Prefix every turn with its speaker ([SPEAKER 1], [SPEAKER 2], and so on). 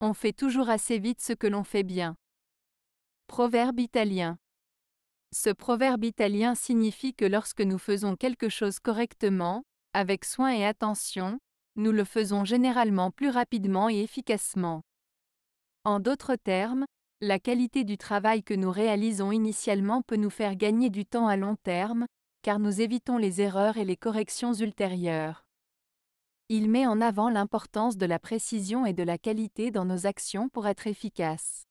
[SPEAKER 1] On fait toujours assez vite ce que l'on fait bien. Proverbe italien. Ce proverbe italien signifie que lorsque nous faisons quelque chose correctement, avec soin et attention, nous le faisons généralement plus rapidement et efficacement. En d'autres termes, la qualité du travail que nous réalisons initialement peut nous faire gagner du temps à long terme, car nous évitons les erreurs et les corrections ultérieures. Il met en avant l'importance de la précision et de la qualité dans nos actions pour être efficaces.